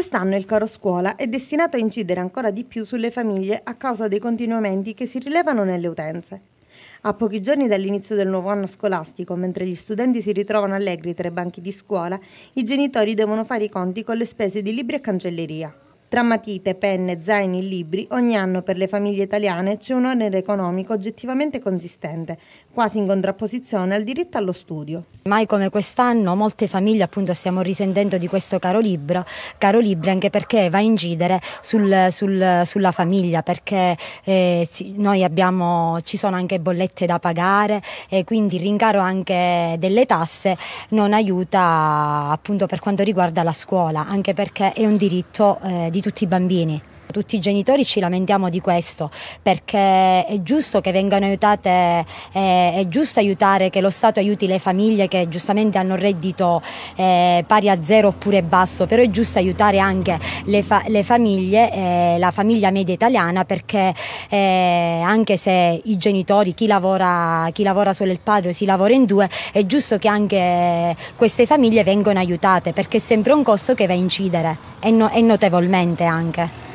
Quest'anno il caro scuola è destinato a incidere ancora di più sulle famiglie a causa dei continuamenti che si rilevano nelle utenze. A pochi giorni dall'inizio del nuovo anno scolastico, mentre gli studenti si ritrovano allegri tra i banchi di scuola, i genitori devono fare i conti con le spese di libri e cancelleria. Tra matite, penne, zaini, libri, ogni anno per le famiglie italiane c'è un onere economico oggettivamente consistente, quasi in contrapposizione al diritto allo studio. Mai come quest'anno molte famiglie appunto stiamo risentendo di questo caro libro, caro libro anche perché va a incidere sul, sul, sulla famiglia, perché eh, noi abbiamo, ci sono anche bollette da pagare e quindi il rincaro anche delle tasse non aiuta appunto per quanto riguarda la scuola, anche perché è un diritto eh, di di tutti i bambini. Tutti i genitori ci lamentiamo di questo perché è giusto che vengano aiutate, eh, è giusto aiutare che lo Stato aiuti le famiglie che giustamente hanno reddito eh, pari a zero oppure basso, però è giusto aiutare anche le, fa le famiglie, eh, la famiglia media italiana perché eh, anche se i genitori, chi lavora, chi lavora solo il padre o si lavora in due, è giusto che anche queste famiglie vengano aiutate perché è sempre un costo che va a incidere e, no e notevolmente anche.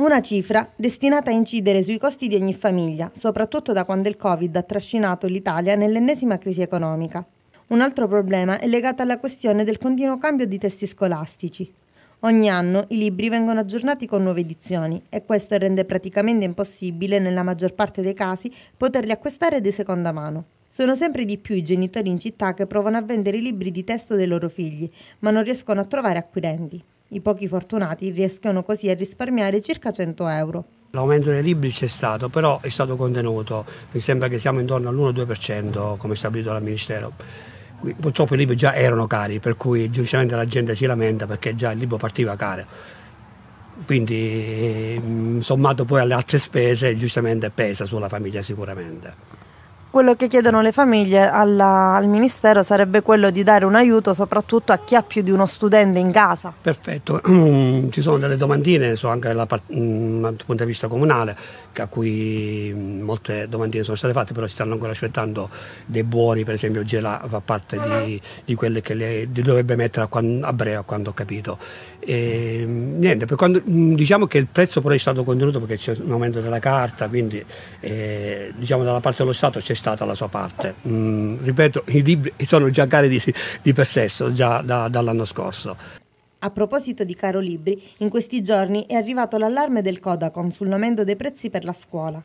Una cifra destinata a incidere sui costi di ogni famiglia, soprattutto da quando il Covid ha trascinato l'Italia nell'ennesima crisi economica. Un altro problema è legato alla questione del continuo cambio di testi scolastici. Ogni anno i libri vengono aggiornati con nuove edizioni e questo rende praticamente impossibile, nella maggior parte dei casi, poterli acquistare di seconda mano. Sono sempre di più i genitori in città che provano a vendere i libri di testo dei loro figli, ma non riescono a trovare acquirenti. I pochi fortunati riescono così a risparmiare circa 100 euro. L'aumento dei libri c'è stato, però è stato contenuto. Mi sembra che siamo intorno all'1-2% come stabilito dal Ministero. Purtroppo i libri già erano cari, per cui giustamente la gente si lamenta perché già il libro partiva caro. Quindi mm, sommato poi alle altre spese giustamente pesa sulla famiglia sicuramente quello che chiedono le famiglie alla, al Ministero sarebbe quello di dare un aiuto soprattutto a chi ha più di uno studente in casa. Perfetto, mm, ci sono delle domandine so, anche mm, dal punto di vista comunale a cui mm, molte domandine sono state fatte, però si stanno ancora aspettando dei buoni, per esempio Gela fa parte di, mm-hmm. di quelle che le, dovrebbe mettere a, quando, a breve, a quanto ho capito. E, niente, quando, diciamo che il prezzo però è stato contenuto perché c'è un aumento della carta, quindi eh, diciamo dalla parte dello Stato c'è stato stata la sua parte. Mm, ripeto, i libri sono già cari di, di sé, già da, dall'anno scorso. A proposito di caro libri, in questi giorni è arrivato l'allarme del Codacon sul aumento dei prezzi per la scuola.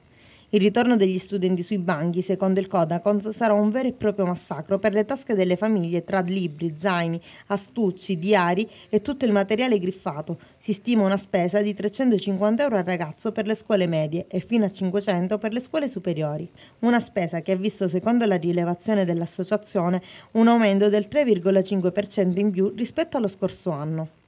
Il ritorno degli studenti sui banchi, secondo il Codacons, sarà un vero e proprio massacro per le tasche delle famiglie tra libri, zaini, astucci, diari e tutto il materiale griffato. Si stima una spesa di 350 euro al ragazzo per le scuole medie e fino a 500 per le scuole superiori. Una spesa che ha visto, secondo la rilevazione dell'associazione, un aumento del 3,5% in più rispetto allo scorso anno.